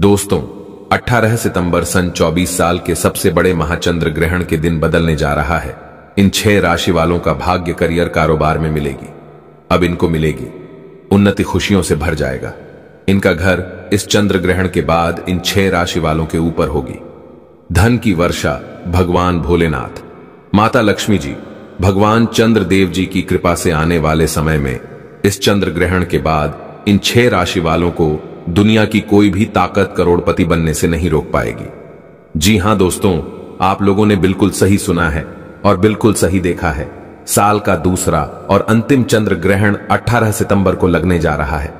दोस्तों 18 सितंबर सन 24 साल के सबसे बड़े महाचंद्र ग्रहण के दिन बदलने जा रहा है इन छह राशि वालों का भाग्य करियर कारोबार में मिलेगी अब इनको मिलेगी उन्नति खुशियों से भर जाएगा इनका घर इस चंद्र ग्रहण के बाद इन छह राशि वालों के ऊपर होगी धन की वर्षा भगवान भोलेनाथ माता लक्ष्मी जी भगवान चंद्रदेव जी की कृपा से आने वाले समय में इस चंद्र ग्रहण के बाद इन छह राशि वालों को दुनिया की कोई भी ताकत करोड़पति बनने से नहीं रोक पाएगी जी हां दोस्तों आप लोगों ने बिल्कुल सही सुना है और बिल्कुल सही देखा है साल का दूसरा और अंतिम चंद्र ग्रहण 18 सितंबर को लगने जा रहा है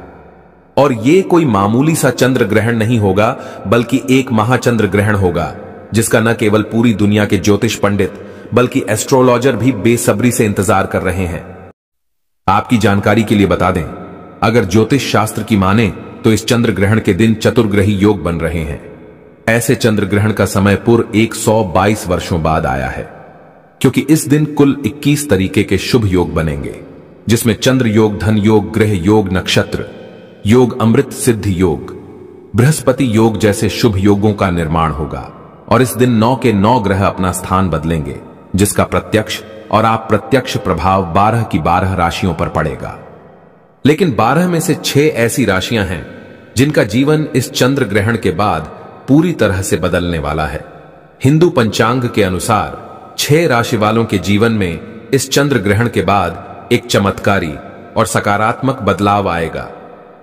और ये कोई मामूली सा चंद्र ग्रहण नहीं होगा बल्कि एक महाचंद्र ग्रहण होगा जिसका न केवल पूरी दुनिया के ज्योतिष पंडित बल्कि एस्ट्रोलॉजर भी बेसब्री से इंतजार कर रहे हैं आपकी जानकारी के लिए बता दें अगर ज्योतिष शास्त्र की माने तो इस चंद्र ग्रहण के दिन चतुर्ग्रही योग बन रहे हैं ऐसे चंद्र ग्रहण का समय पूर्व एक वर्षों बाद आया है क्योंकि इस दिन कुल 21 तरीके के शुभ योग बनेंगे जिसमें चंद्र योग धन योग ग्रह योग नक्षत्र योग अमृत सिद्ध योग बृहस्पति योग जैसे शुभ योगों का निर्माण होगा और इस दिन नौ के नौ ग्रह अपना स्थान बदलेंगे जिसका प्रत्यक्ष और आप प्रत्यक्ष प्रभाव बारह की बारह राशियों पर पड़ेगा लेकिन बारह में से छह ऐसी राशियां हैं जिनका जीवन इस चंद्र ग्रहण के बाद पूरी तरह से बदलने वाला है हिंदू पंचांग के अनुसार छह राशि वालों के जीवन में इस चंद्र ग्रहण के बाद एक चमत्कारी और सकारात्मक बदलाव आएगा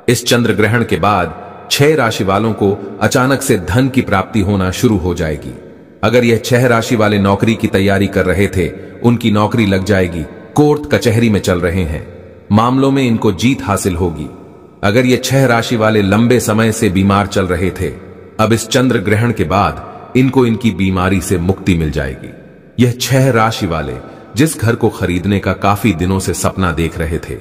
इस चंद्र ग्रहण के बाद छह राशि वालों को अचानक से धन की प्राप्ति होना शुरू हो जाएगी अगर यह छह राशि वाले नौकरी की तैयारी कर रहे थे उनकी नौकरी लग जाएगी कोर्ट कचहरी में चल रहे हैं मामलों में इनको जीत हासिल होगी अगर ये छह राशि वाले लंबे समय से बीमार चल रहे थे अब इस चंद्र ग्रहण के बाद इनको इनकी बीमारी से मुक्ति मिल जाएगी यह छह राशि वाले जिस घर को खरीदने का काफी दिनों से सपना देख रहे थे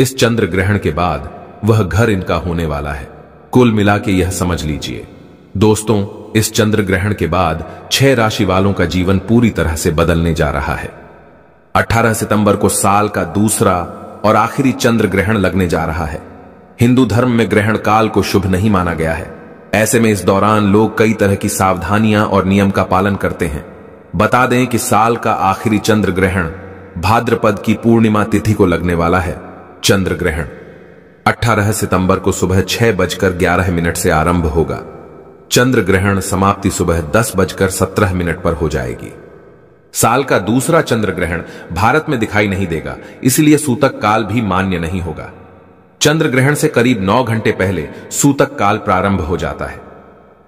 इस चंद्र ग्रहण के बाद वह घर इनका होने वाला है कुल मिला के यह समझ लीजिए दोस्तों इस चंद्र ग्रहण के बाद छह राशि वालों का जीवन पूरी तरह से बदलने जा रहा है 18 सितंबर को साल का दूसरा और आखिरी चंद्र ग्रहण लगने जा रहा है हिंदू धर्म में ग्रहण काल को शुभ नहीं माना गया है ऐसे में इस दौरान लोग कई तरह की सावधानियां और नियम का पालन करते हैं बता दें कि साल का आखिरी चंद्र ग्रहण भाद्रपद की पूर्णिमा तिथि को लगने वाला है चंद्र ग्रहण 18 सितंबर को सुबह छह बजकर ग्यारह मिनट से आरंभ होगा चंद्र ग्रहण समाप्ति सुबह दस बजकर सत्रह मिनट पर हो जाएगी साल का दूसरा चंद्र ग्रहण भारत में दिखाई नहीं देगा इसलिए सूतक काल भी मान्य नहीं होगा चंद्र ग्रहण से करीब नौ घंटे पहले सूतक काल प्रारंभ हो जाता है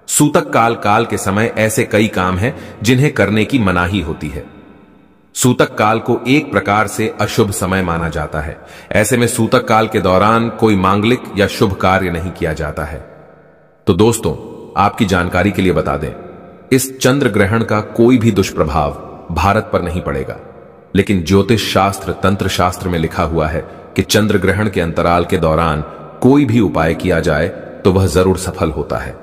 सूतक काल काल के समय ऐसे कई काम हैं जिन्हें करने की मनाही होती है सूतक काल को एक प्रकार से अशुभ समय माना जाता है ऐसे में सूतक काल के दौरान कोई मांगलिक या शुभ कार्य नहीं किया जाता है तो दोस्तों आपकी जानकारी के लिए बता दें इस चंद्र ग्रहण का कोई भी दुष्प्रभाव भारत पर नहीं पड़ेगा लेकिन ज्योतिष शास्त्र तंत्र शास्त्र में लिखा हुआ है कि चंद्र ग्रहण के अंतराल के दौरान कोई भी उपाय किया जाए तो वह जरूर सफल होता है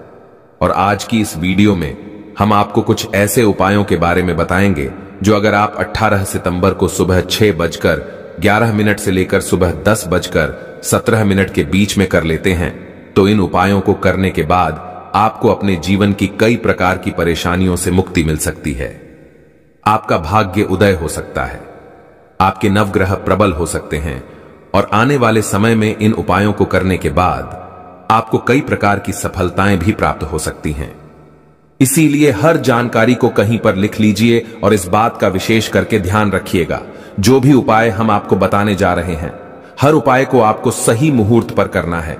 और आज की इस वीडियो में हम आपको कुछ ऐसे उपायों के बारे में बताएंगे जो अगर आप 18 सितंबर को सुबह छह बजकर 11 मिनट से लेकर सुबह दस बजकर 17 मिनट के बीच में कर लेते हैं तो इन उपायों को करने के बाद आपको अपने जीवन की कई प्रकार की परेशानियों से मुक्ति मिल सकती है आपका भाग्य उदय हो सकता है आपके नवग्रह प्रबल हो सकते हैं और आने वाले समय में इन उपायों को करने के बाद आपको कई प्रकार की सफलताएं भी प्राप्त हो सकती हैं इसीलिए हर जानकारी को कहीं पर लिख लीजिए और इस बात का विशेष करके ध्यान रखिएगा जो भी उपाय हम आपको बताने जा रहे हैं हर उपाय को आपको सही मुहूर्त पर करना है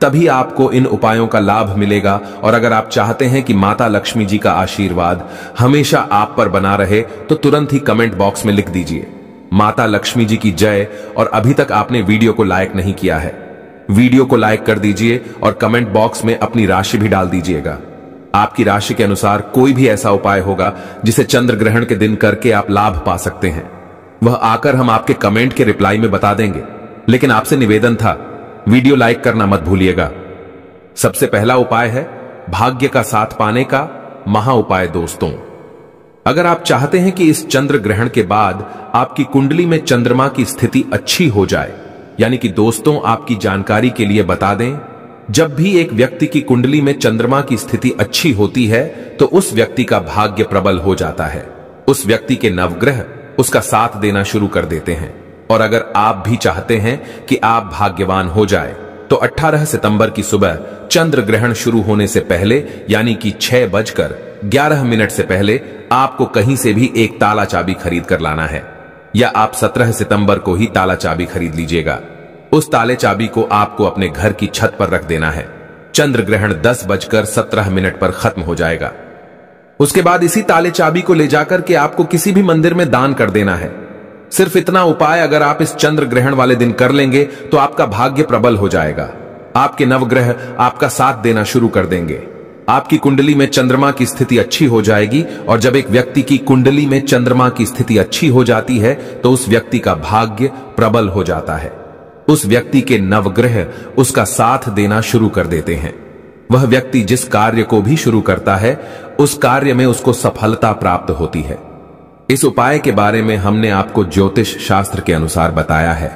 तभी आपको इन उपायों का लाभ मिलेगा और अगर आप चाहते हैं कि माता लक्ष्मी जी का आशीर्वाद हमेशा आप पर बना रहे तो तुरंत ही कमेंट बॉक्स में लिख दीजिए माता लक्ष्मी जी की जय और अभी तक आपने वीडियो को लाइक नहीं किया है वीडियो को लाइक कर दीजिए और कमेंट बॉक्स में अपनी राशि भी डाल दीजिएगा आपकी राशि के अनुसार कोई भी ऐसा उपाय होगा जिसे चंद्र ग्रहण के दिन करके आप लाभ पा सकते हैं वह आकर हम आपके कमेंट के रिप्लाई में बता देंगे लेकिन आपसे निवेदन था वीडियो लाइक करना मत भूलिएगा सबसे पहला उपाय है भाग्य का साथ पाने का महा उपाय दोस्तों अगर आप चाहते हैं कि इस चंद्र ग्रहण के बाद आपकी कुंडली में चंद्रमा की स्थिति अच्छी हो जाए यानी कि दोस्तों आपकी जानकारी के लिए बता दें जब भी एक व्यक्ति की कुंडली में चंद्रमा की स्थिति अच्छी होती है तो उस व्यक्ति का भाग्य प्रबल हो जाता है उस व्यक्ति के नवग्रह उसका साथ देना शुरू कर देते हैं और अगर आप भी चाहते हैं कि आप भाग्यवान हो जाए तो 18 सितंबर की सुबह चंद्र ग्रहण शुरू होने से पहले यानी कि छह बजकर ग्यारह मिनट से पहले आपको कहीं से भी एक ताला चाबी खरीद कर लाना है या आप 17 सितंबर को ही ताला चाबी खरीद लीजिएगा उस ताले चाबी को आपको अपने घर की छत पर रख देना है चंद्र ग्रहण दस बजकर सत्रह मिनट पर खत्म हो जाएगा उसके बाद इसी ताले चाबी को ले जाकर के आपको किसी भी मंदिर में दान कर देना है सिर्फ इतना उपाय अगर आप इस चंद्र ग्रहण वाले दिन कर लेंगे तो आपका भाग्य प्रबल हो जाएगा आपके नवग्रह आपका साथ देना शुरू कर देंगे आपकी कुंडली में चंद्रमा की स्थिति अच्छी हो जाएगी और जब एक व्यक्ति की कुंडली में चंद्रमा की स्थिति अच्छी हो जाती है तो उस व्यक्ति का भाग्य प्रबल हो जाता है उस व्यक्ति के नवग्रह उसका साथ देना शुरू कर देते हैं वह व्यक्ति जिस कार्य को भी शुरू करता है उस कार्य में उसको सफलता प्राप्त होती है इस उपाय के बारे में हमने आपको ज्योतिष शास्त्र के अनुसार बताया है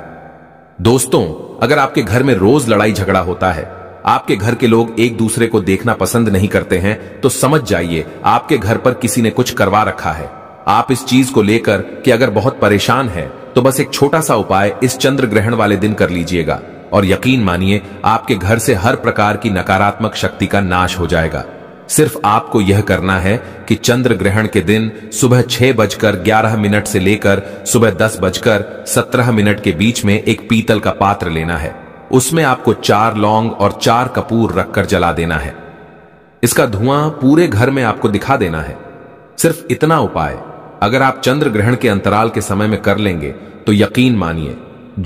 दोस्तों अगर आपके घर में रोज लड़ाई झगड़ा होता है आपके घर के लोग एक दूसरे को देखना पसंद नहीं करते हैं तो समझ जाइए आपके घर पर किसी ने कुछ करवा रखा है आप इस चीज को लेकर कि अगर बहुत परेशान है तो बस एक छोटा सा उपाय इस चंद्र ग्रहण वाले दिन कर लीजिएगा और यकीन मानिए आपके घर से हर प्रकार की नकारात्मक शक्ति का नाश हो जाएगा सिर्फ आपको यह करना है कि चंद्र ग्रहण के दिन सुबह छह बजकर ग्यारह मिनट से लेकर सुबह दस बजकर सत्रह मिनट के बीच में एक पीतल का पात्र लेना है उसमें आपको चार लौंग और चार कपूर रखकर जला देना है इसका धुआं पूरे घर में आपको दिखा देना है सिर्फ इतना उपाय अगर आप चंद्र ग्रहण के अंतराल के समय में कर लेंगे तो यकीन मानिए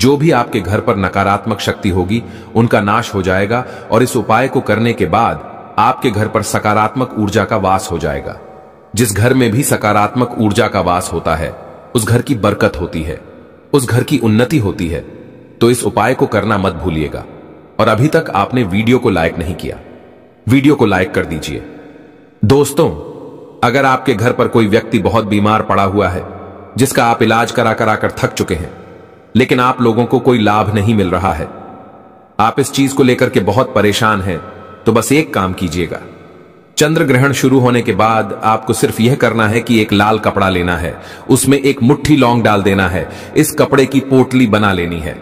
जो भी आपके घर पर नकारात्मक शक्ति होगी उनका नाश हो जाएगा और इस उपाय को करने के बाद आपके घर पर सकारात्मक ऊर्जा का वास हो जाएगा जिस घर में भी सकारात्मक ऊर्जा का वास होता है उस घर की बरकत होती है उस घर की उन्नति होती है तो इस उपाय को करना मत भूलिएगा और अभी तक आपने वीडियो को लाइक नहीं किया वीडियो को लाइक कर दीजिए दोस्तों अगर आपके घर पर कोई व्यक्ति बहुत बीमार पड़ा हुआ है जिसका आप इलाज करा करा कर थक चुके हैं लेकिन आप लोगों को कोई लाभ नहीं मिल रहा है आप इस चीज को लेकर के बहुत परेशान हैं तो बस एक काम कीजिएगा चंद्र ग्रहण शुरू होने के बाद आपको सिर्फ यह करना है कि एक लाल कपड़ा लेना है उसमें एक मुट्ठी लौंग डाल देना है इस कपड़े की पोटली बना लेनी है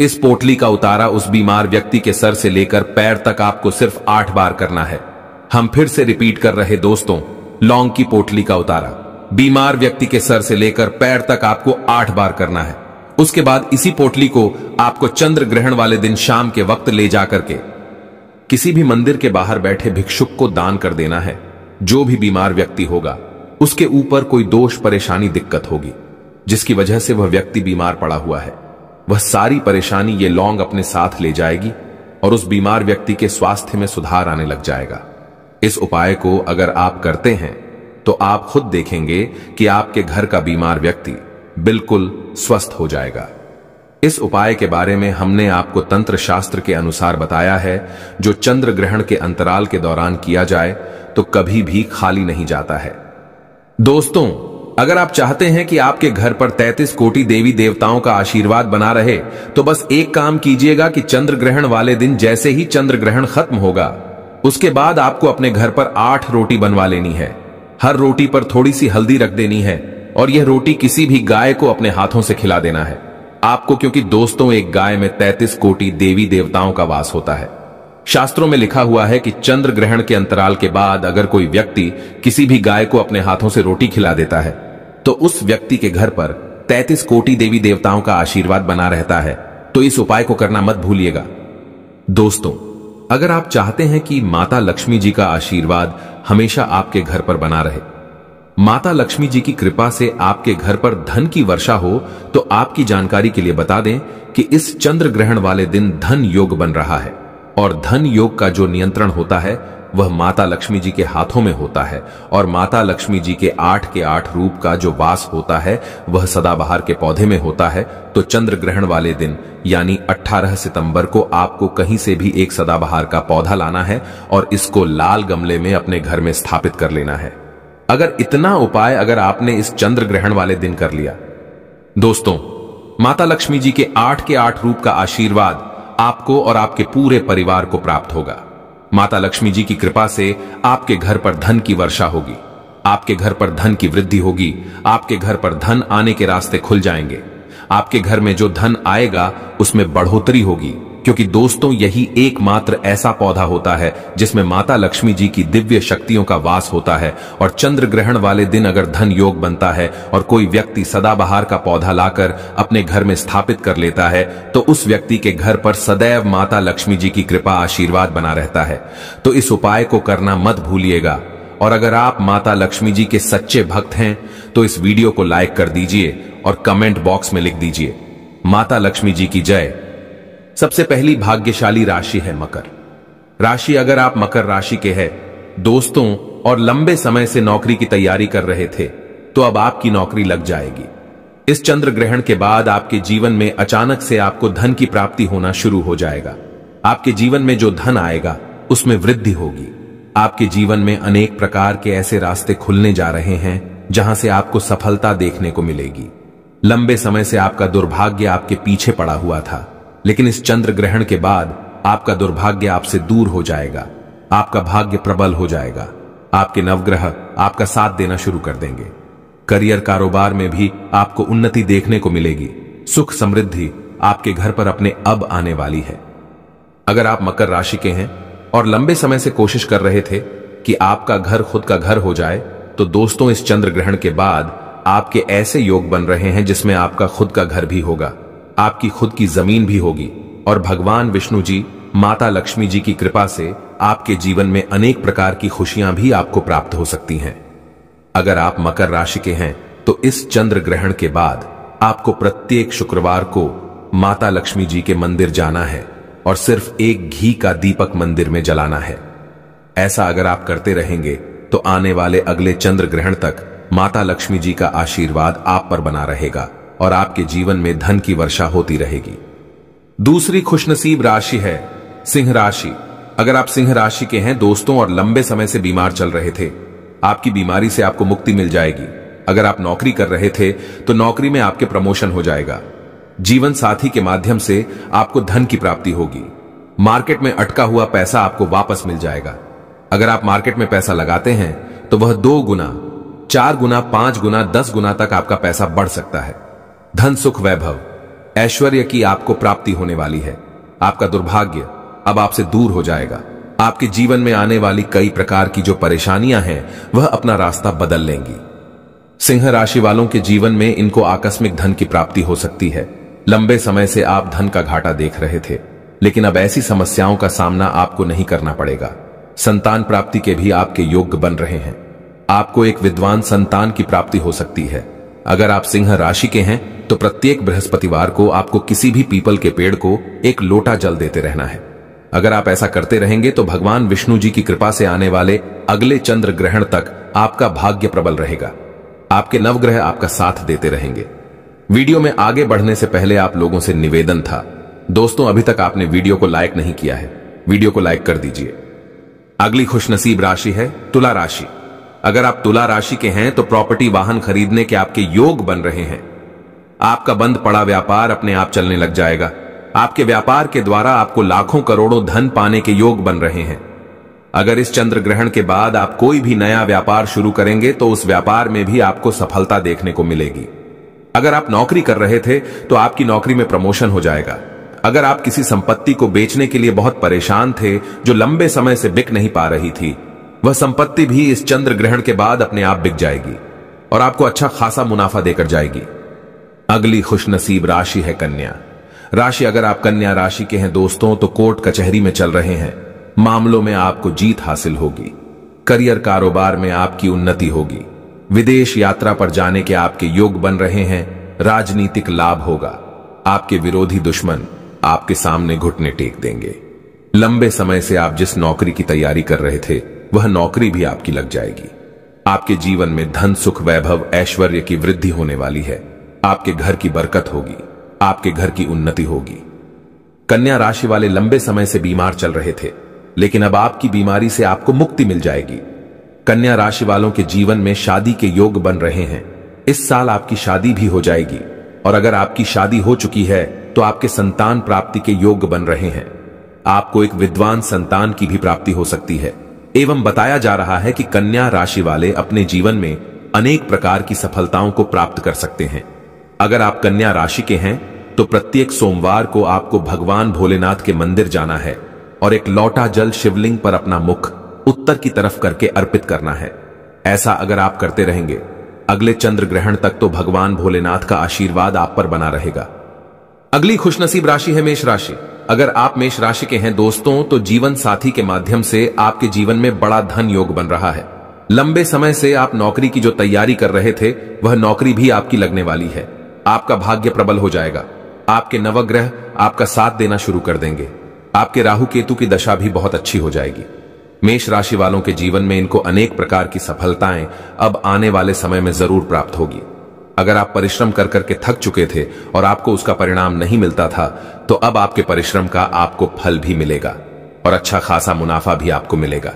इस पोटली का उतारा उस बीमार व्यक्ति के सर से लेकर पैर तक आपको सिर्फ आठ बार करना है हम फिर से रिपीट कर रहे दोस्तों लौंग की पोटली का उतारा बीमार व्यक्ति के सर से लेकर पैर तक आपको आठ बार करना है उसके बाद इसी पोटली को आपको चंद्र ग्रहण वाले दिन शाम के वक्त ले जाकर के किसी भी मंदिर के बाहर बैठे भिक्षुक को दान कर देना है जो भी बीमार व्यक्ति होगा उसके ऊपर कोई दोष परेशानी दिक्कत होगी जिसकी वजह से वह व्यक्ति बीमार पड़ा हुआ है वह सारी परेशानी ये लौंग अपने साथ ले जाएगी और उस बीमार व्यक्ति के स्वास्थ्य में सुधार आने लग जाएगा इस उपाय को अगर आप करते हैं तो आप खुद देखेंगे कि आपके घर का बीमार व्यक्ति बिल्कुल स्वस्थ हो जाएगा इस उपाय के बारे में हमने आपको तंत्र शास्त्र के अनुसार बताया है जो चंद्र ग्रहण के अंतराल के दौरान किया जाए तो कभी भी खाली नहीं जाता है दोस्तों अगर आप चाहते हैं कि आपके घर पर 33 कोटि देवी देवताओं का आशीर्वाद बना रहे तो बस एक काम कीजिएगा कि चंद्र ग्रहण वाले दिन जैसे ही चंद्र ग्रहण खत्म होगा उसके बाद आपको अपने घर पर आठ रोटी बनवा लेनी है हर रोटी पर थोड़ी सी हल्दी रख देनी है और यह रोटी किसी भी गाय को अपने हाथों से खिला देना है आपको क्योंकि दोस्तों एक गाय में तैतीस कोटि देवी देवताओं का वास होता है शास्त्रों में लिखा हुआ है कि चंद्र ग्रहण के अंतराल के बाद अगर कोई व्यक्ति किसी भी गाय को अपने हाथों से रोटी खिला देता है तो उस व्यक्ति के घर पर तैतीस कोटि देवी देवताओं का आशीर्वाद बना रहता है तो इस उपाय को करना मत भूलिएगा दोस्तों अगर आप चाहते हैं कि माता लक्ष्मी जी का आशीर्वाद हमेशा आपके घर पर बना रहे माता लक्ष्मी जी की कृपा से आपके घर पर धन की वर्षा हो तो आपकी जानकारी के लिए बता दें कि इस चंद्र ग्रहण वाले दिन धन योग बन रहा है और धन योग का जो नियंत्रण होता है वह माता लक्ष्मी जी के हाथों में होता है और माता लक्ष्मी जी के आठ के आठ रूप का जो वास होता है वह सदाबहार के पौधे में होता है तो चंद्र ग्रहण वाले दिन यानी 18 सितंबर को आपको कहीं से भी एक सदाबहार का पौधा लाना है और इसको लाल गमले में अपने घर में स्थापित कर लेना है अगर इतना उपाय अगर आपने इस चंद्र ग्रहण वाले दिन कर लिया दोस्तों माता लक्ष्मी जी के आठ के आठ रूप का आशीर्वाद आपको और आपके पूरे परिवार को प्राप्त होगा माता लक्ष्मी जी की कृपा से आपके घर पर धन की वर्षा होगी आपके घर पर धन की वृद्धि होगी आपके घर पर धन आने के रास्ते खुल जाएंगे आपके घर में जो धन आएगा उसमें बढ़ोतरी होगी क्योंकि दोस्तों यही एकमात्र ऐसा पौधा होता है जिसमें माता लक्ष्मी जी की दिव्य शक्तियों का वास होता है और चंद्र ग्रहण वाले दिन अगर धन योग बनता है और कोई व्यक्ति सदाबहार का पौधा लाकर अपने घर में स्थापित कर लेता है तो उस व्यक्ति के घर पर सदैव माता लक्ष्मी जी की कृपा आशीर्वाद बना रहता है तो इस उपाय को करना मत भूलिएगा और अगर आप माता लक्ष्मी जी के सच्चे भक्त हैं तो इस वीडियो को लाइक कर दीजिए और कमेंट बॉक्स में लिख दीजिए माता लक्ष्मी जी की जय सबसे पहली भाग्यशाली राशि है मकर राशि अगर आप मकर राशि के हैं दोस्तों और लंबे समय से नौकरी की तैयारी कर रहे थे तो अब आपकी नौकरी लग जाएगी इस चंद्र ग्रहण के बाद आपके जीवन में अचानक से आपको धन की प्राप्ति होना शुरू हो जाएगा आपके जीवन में जो धन आएगा उसमें वृद्धि होगी आपके जीवन में अनेक प्रकार के ऐसे रास्ते खुलने जा रहे हैं जहां से आपको सफलता देखने को मिलेगी लंबे समय से आपका दुर्भाग्य आपके पीछे पड़ा हुआ था लेकिन इस चंद्र ग्रहण के बाद आपका दुर्भाग्य आपसे दूर हो जाएगा आपका भाग्य प्रबल हो जाएगा आपके नवग्रह आपका साथ देना शुरू कर देंगे करियर कारोबार में भी आपको उन्नति देखने को मिलेगी सुख समृद्धि आपके घर पर अपने अब आने वाली है अगर आप मकर राशि के हैं और लंबे समय से कोशिश कर रहे थे कि आपका घर खुद का घर हो जाए तो दोस्तों इस चंद्र ग्रहण के बाद आपके ऐसे योग बन रहे हैं जिसमें आपका खुद का घर भी होगा आपकी खुद की जमीन भी होगी और भगवान विष्णु जी माता लक्ष्मी जी की कृपा से आपके जीवन में अनेक प्रकार की खुशियां भी आपको प्राप्त हो सकती हैं अगर आप मकर राशि के हैं तो इस चंद्र ग्रहण के बाद आपको प्रत्येक शुक्रवार को माता लक्ष्मी जी के मंदिर जाना है और सिर्फ एक घी का दीपक मंदिर में जलाना है ऐसा अगर आप करते रहेंगे तो आने वाले अगले चंद्र ग्रहण तक माता लक्ष्मी जी का आशीर्वाद आप पर बना रहेगा और आपके जीवन में धन की वर्षा होती रहेगी दूसरी खुशनसीब राशि है सिंह राशि अगर आप सिंह राशि के हैं दोस्तों और लंबे समय से बीमार चल रहे थे आपकी बीमारी से आपको मुक्ति मिल जाएगी अगर आप नौकरी कर रहे थे तो नौकरी में आपके प्रमोशन हो जाएगा जीवन साथी के माध्यम से आपको धन की प्राप्ति होगी मार्केट में अटका हुआ पैसा आपको वापस मिल जाएगा अगर आप मार्केट में पैसा लगाते हैं तो वह दो गुना चार गुना पांच गुना दस गुना तक आपका पैसा बढ़ सकता है धन सुख वैभव ऐश्वर्य की आपको प्राप्ति होने वाली है आपका दुर्भाग्य अब आपसे दूर हो जाएगा आपके जीवन में आने वाली कई प्रकार की जो परेशानियां हैं वह अपना रास्ता बदल लेंगी सिंह राशि वालों के जीवन में इनको आकस्मिक धन की प्राप्ति हो सकती है लंबे समय से आप धन का घाटा देख रहे थे लेकिन अब ऐसी समस्याओं का सामना आपको नहीं करना पड़ेगा संतान प्राप्ति के भी आपके योग्य बन रहे हैं आपको एक विद्वान संतान की प्राप्ति हो सकती है अगर आप सिंह राशि के हैं तो प्रत्येक बृहस्पतिवार को आपको किसी भी पीपल के पेड़ को एक लोटा जल देते रहना है अगर आप ऐसा करते रहेंगे तो भगवान विष्णु जी की कृपा से आने वाले अगले चंद्र ग्रहण तक आपका भाग्य प्रबल रहेगा आपके नवग्रह आपका साथ देते रहेंगे वीडियो में आगे बढ़ने से पहले आप लोगों से निवेदन था दोस्तों अभी तक आपने वीडियो को लाइक नहीं किया है वीडियो को लाइक कर दीजिए अगली खुशनसीब राशि है तुला राशि अगर आप तुला राशि के हैं तो प्रॉपर्टी वाहन खरीदने के आपके योग बन रहे हैं आपका बंद पड़ा व्यापार अपने आप चलने लग जाएगा आपके व्यापार के द्वारा आपको लाखों करोड़ों धन पाने के योग बन रहे हैं अगर इस चंद्र ग्रहण के बाद आप कोई भी नया व्यापार शुरू करेंगे तो उस व्यापार में भी आपको सफलता देखने को मिलेगी अगर आप नौकरी कर रहे थे तो आपकी नौकरी में प्रमोशन हो जाएगा अगर आप किसी संपत्ति को बेचने के लिए बहुत परेशान थे जो लंबे समय से बिक नहीं पा रही थी वह संपत्ति भी इस चंद्र ग्रहण के बाद अपने आप बिक जाएगी और आपको अच्छा खासा मुनाफा देकर जाएगी अगली खुशनसीब राशि है कन्या राशि अगर आप कन्या राशि के हैं दोस्तों तो कोर्ट कचहरी में चल रहे हैं मामलों में आपको जीत हासिल होगी करियर कारोबार में आपकी उन्नति होगी विदेश यात्रा पर जाने के आपके योग बन रहे हैं राजनीतिक लाभ होगा आपके विरोधी दुश्मन आपके सामने घुटने टेक देंगे लंबे समय से आप जिस नौकरी की तैयारी कर रहे थे वह नौकरी भी आपकी लग जाएगी आपके जीवन में धन सुख वैभव ऐश्वर्य की वृद्धि होने वाली है आपके घर की बरकत होगी आपके घर की उन्नति होगी कन्या राशि वाले लंबे समय से बीमार चल रहे थे लेकिन अब आपकी बीमारी से आपको मुक्ति मिल जाएगी कन्या राशि वालों के जीवन में शादी के योग बन रहे हैं इस साल आपकी शादी भी हो जाएगी और अगर आपकी शादी हो चुकी है तो आपके संतान प्राप्ति के योग बन रहे हैं आपको एक विद्वान संतान की भी प्राप्ति हो सकती है एवं बताया जा रहा है कि कन्या राशि वाले अपने जीवन में अनेक प्रकार की सफलताओं को प्राप्त कर सकते हैं अगर आप कन्या राशि के हैं तो प्रत्येक सोमवार को आपको भगवान भोलेनाथ के मंदिर जाना है और एक लौटा जल शिवलिंग पर अपना मुख उत्तर की तरफ करके अर्पित करना है ऐसा अगर आप करते रहेंगे अगले चंद्र ग्रहण तक तो भगवान भोलेनाथ का आशीर्वाद आप पर बना रहेगा अगली खुशनसीब राशि है मेष राशि अगर आप मेष राशि के हैं दोस्तों तो जीवन साथी के माध्यम से आपके जीवन में बड़ा धन योग बन रहा है लंबे समय से आप नौकरी की जो तैयारी कर रहे थे वह नौकरी भी आपकी लगने वाली है आपका भाग्य प्रबल हो जाएगा आपके नवग्रह आपका साथ देना शुरू कर देंगे आपके राहु केतु की दशा भी बहुत अच्छी हो जाएगी मेष राशि वालों के जीवन में इनको अनेक प्रकार की सफलताएं अब आने वाले समय में जरूर प्राप्त होगी अगर आप परिश्रम कर करके थक चुके थे और आपको उसका परिणाम नहीं मिलता था तो अब आपके परिश्रम का आपको फल भी मिलेगा और अच्छा खासा मुनाफा भी आपको मिलेगा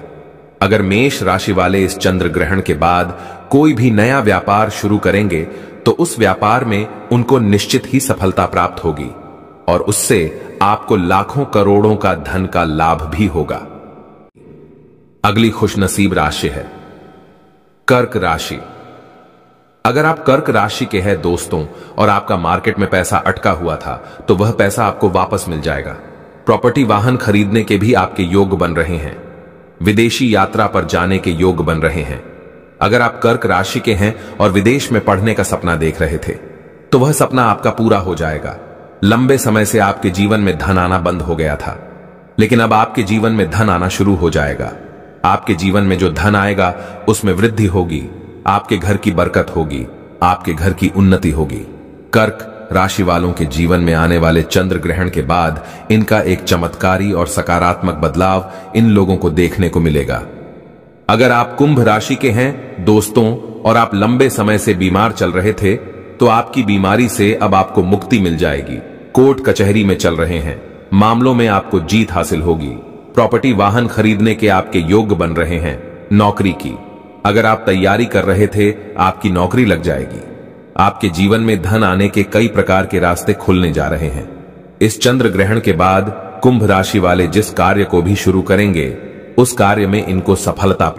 अगर मेष राशि वाले इस चंद्र ग्रहण के बाद कोई भी नया व्यापार शुरू करेंगे तो उस व्यापार में उनको निश्चित ही सफलता प्राप्त होगी और उससे आपको लाखों करोड़ों का धन का लाभ भी होगा अगली खुशनसीब राशि है कर्क राशि अगर आप कर्क राशि के हैं दोस्तों और आपका मार्केट में पैसा अटका हुआ था तो वह पैसा आपको वापस मिल जाएगा प्रॉपर्टी वाहन खरीदने के भी आपके योग बन रहे हैं विदेशी यात्रा पर जाने के योग बन रहे हैं अगर आप कर्क राशि के हैं और विदेश में पढ़ने का सपना देख रहे थे तो वह सपना आपका पूरा हो जाएगा लंबे समय से आपके जीवन में धन आना बंद हो गया था लेकिन अब आपके जीवन में धन आना शुरू हो जाएगा आपके जीवन में जो धन आएगा उसमें वृद्धि होगी आपके घर की बरकत होगी आपके घर की उन्नति होगी कर्क राशि वालों के जीवन में आने वाले चंद्र ग्रहण के बाद इनका एक चमत्कारी और सकारात्मक बदलाव इन लोगों को देखने को मिलेगा अगर आप कुंभ राशि के हैं दोस्तों और आप लंबे समय से बीमार चल रहे थे तो आपकी बीमारी से अब आपको मुक्ति मिल जाएगी कोर्ट कचहरी में चल रहे हैं मामलों में आपको जीत हासिल होगी प्रॉपर्टी वाहन खरीदने के आपके योग्य बन रहे हैं नौकरी की अगर आप तैयारी कर रहे थे आपकी नौकरी लग जाएगी आपके जीवन में धन आने के कई प्रकार के रास्ते खुलने जा रहे हैं इस चंद्र ग्रहण के बाद कुंभ राशि वाले जिस कार्य को भी शुरू करेंगे उस कार्य में इनको सफलता